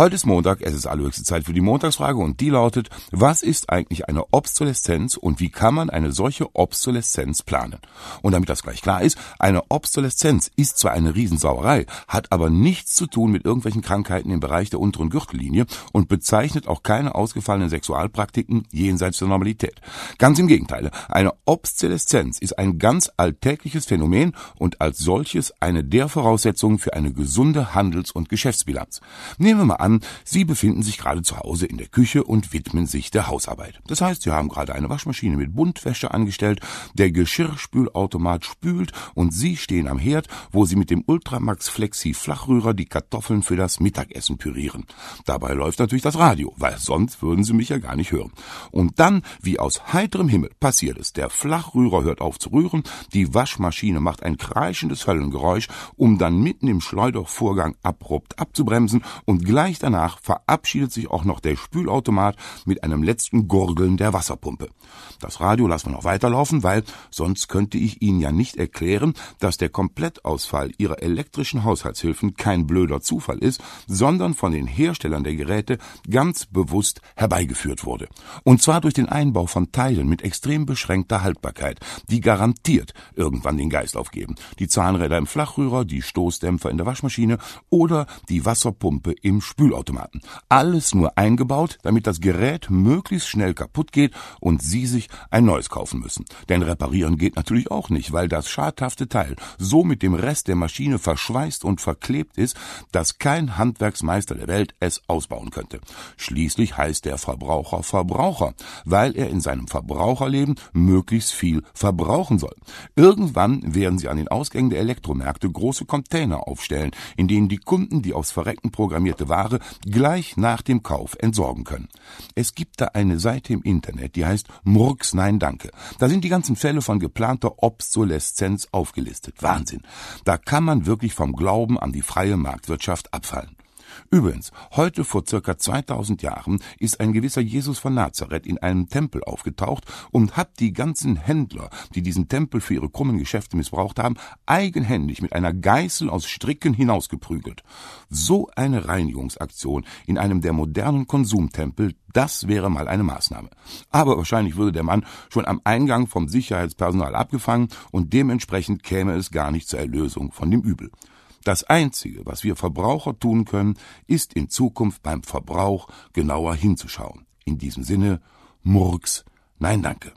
Heute ist Montag, es ist allerhöchste Zeit für die Montagsfrage und die lautet, was ist eigentlich eine Obsoleszenz und wie kann man eine solche Obsoleszenz planen? Und damit das gleich klar ist, eine Obsoleszenz ist zwar eine Riesensauerei, hat aber nichts zu tun mit irgendwelchen Krankheiten im Bereich der unteren Gürtellinie und bezeichnet auch keine ausgefallenen Sexualpraktiken jenseits der Normalität. Ganz im Gegenteil, eine Obsoleszenz ist ein ganz alltägliches Phänomen und als solches eine der Voraussetzungen für eine gesunde Handels- und Geschäftsbilanz. Nehmen wir mal an, an, Sie befinden sich gerade zu Hause in der Küche und widmen sich der Hausarbeit. Das heißt, Sie haben gerade eine Waschmaschine mit Buntwäsche angestellt, der Geschirrspülautomat spült und Sie stehen am Herd, wo Sie mit dem Ultramax Flexi Flachrührer die Kartoffeln für das Mittagessen pürieren. Dabei läuft natürlich das Radio, weil sonst würden Sie mich ja gar nicht hören. Und dann, wie aus heiterem Himmel, passiert es. Der Flachrührer hört auf zu rühren, die Waschmaschine macht ein kreischendes Höllengeräusch, um dann mitten im Schleudervorgang abrupt abzubremsen und gleich Gleich danach verabschiedet sich auch noch der Spülautomat mit einem letzten Gurgeln der Wasserpumpe. Das Radio lassen wir noch weiterlaufen, weil sonst könnte ich Ihnen ja nicht erklären, dass der Komplettausfall Ihrer elektrischen Haushaltshilfen kein blöder Zufall ist, sondern von den Herstellern der Geräte ganz bewusst herbeigeführt wurde. Und zwar durch den Einbau von Teilen mit extrem beschränkter Haltbarkeit, die garantiert irgendwann den Geist aufgeben. Die Zahnräder im Flachrührer, die Stoßdämpfer in der Waschmaschine oder die Wasserpumpe im Spülautomat. Spülautomaten. Alles nur eingebaut, damit das Gerät möglichst schnell kaputt geht und Sie sich ein neues kaufen müssen. Denn reparieren geht natürlich auch nicht, weil das schadhafte Teil so mit dem Rest der Maschine verschweißt und verklebt ist, dass kein Handwerksmeister der Welt es ausbauen könnte. Schließlich heißt der Verbraucher Verbraucher, weil er in seinem Verbraucherleben möglichst viel verbrauchen soll. Irgendwann werden Sie an den Ausgängen der Elektromärkte große Container aufstellen, in denen die Kunden die aufs Verrecken programmierte Ware Ware gleich nach dem Kauf entsorgen können. Es gibt da eine Seite im Internet, die heißt Murks Nein Danke. Da sind die ganzen Fälle von geplanter Obsoleszenz aufgelistet. Wahnsinn. Da kann man wirklich vom Glauben an die freie Marktwirtschaft abfallen. Übrigens, heute vor circa 2000 Jahren ist ein gewisser Jesus von Nazareth in einem Tempel aufgetaucht und hat die ganzen Händler, die diesen Tempel für ihre krummen Geschäfte missbraucht haben, eigenhändig mit einer Geißel aus Stricken hinausgeprügelt. So eine Reinigungsaktion in einem der modernen Konsumtempel, das wäre mal eine Maßnahme. Aber wahrscheinlich würde der Mann schon am Eingang vom Sicherheitspersonal abgefangen und dementsprechend käme es gar nicht zur Erlösung von dem Übel. Das Einzige, was wir Verbraucher tun können, ist in Zukunft beim Verbrauch genauer hinzuschauen. In diesem Sinne, Murks, nein danke.